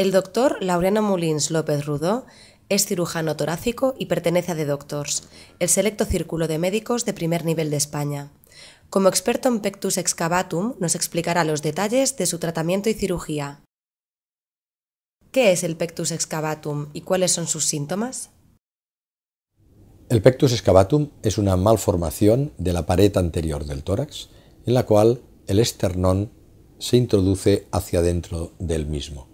El doctor Laureano Mulins López Rudó es cirujano torácico y pertenece a The Doctors, el selecto círculo de médicos de primer nivel de España. Como experto en pectus excavatum, nos explicará los detalles de su tratamiento y cirugía. ¿Qué es el pectus excavatum y cuáles son sus síntomas? El pectus excavatum es una malformación de la pared anterior del tórax, en la cual el esternón se introduce hacia dentro del mismo.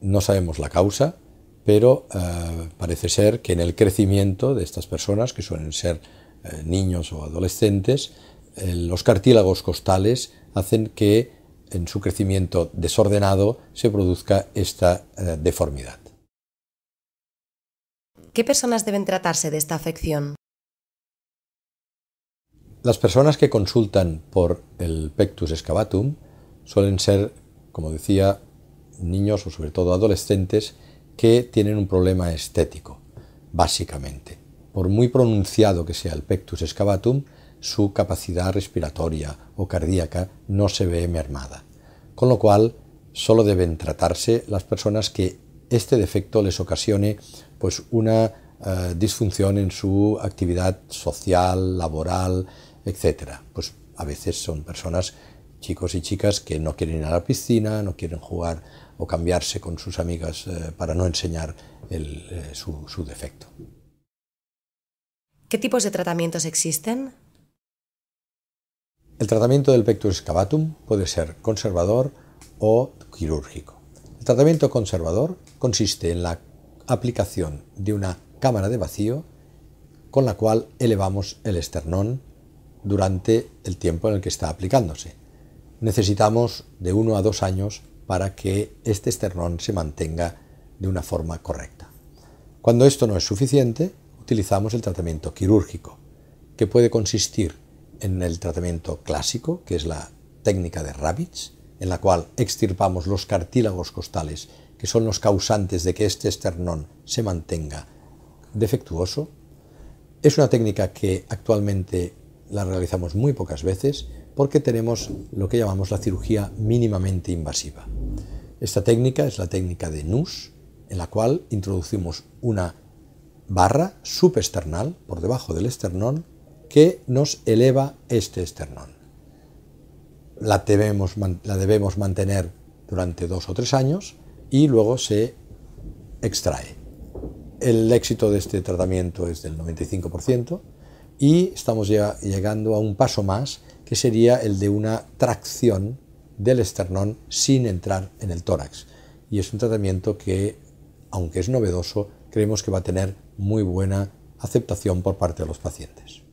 No sabemos la causa, pero eh, parece ser que en el crecimiento de estas personas, que suelen ser eh, niños o adolescentes, eh, los cartílagos costales hacen que en su crecimiento desordenado se produzca esta deformidad. ¿Qué personas deben tratarse de esta afección? Las personas que consultan por el pectus excavatum suelen ser, como decía, niños o sobre todo adolescentes que tienen un problema estético, básicamente. Por muy pronunciado que sea el pectus excavatum, su capacidad respiratoria o cardíaca no se ve mermada. Con lo cual, solo deben tratarse las personas que este defecto les ocasione pues una eh, disfunción en su actividad social, laboral, etc. Pues a veces son personas chicos y chicas que no quieren ir a la piscina, no quieren jugar o cambiarse con sus amigas eh, para no enseñar eh, su, defecto. ¿Qué tipos de tratamientos existen? El tratamiento del pectus excavatum puede ser conservador o quirúrgico. El tratamiento conservador consiste en la aplicación de una cámara de vacío con la cual elevamos el esternón durante el tiempo en el que está aplicándose necesitamos de uno a dos años para que este esternón se mantenga de una forma correcta. Cuando esto no es suficiente, utilizamos el tratamiento quirúrgico, que puede consistir en el tratamiento clásico, que es la técnica de rabbits en la cual extirpamos los cartílagos costales, que son los causantes de que este esternón se mantenga defectuoso. Es una técnica que actualmente la realizamos muy pocas veces, porque tenemos lo que llamamos la cirugía mínimamente invasiva. Esta técnica es la técnica de NUS, en la cual introducimos una barra subesternal por debajo del esternón que nos eleva este esternón. La debemos, la debemos mantener durante dos o tres años y luego se extrae. El éxito de este tratamiento es del 95% y estamos ya llegando a un paso más que sería el de una tracción del esternón sin entrar en el tórax. Y es un tratamiento que, aunque es novedoso, creemos que va a tener muy buena aceptación por parte de los pacientes.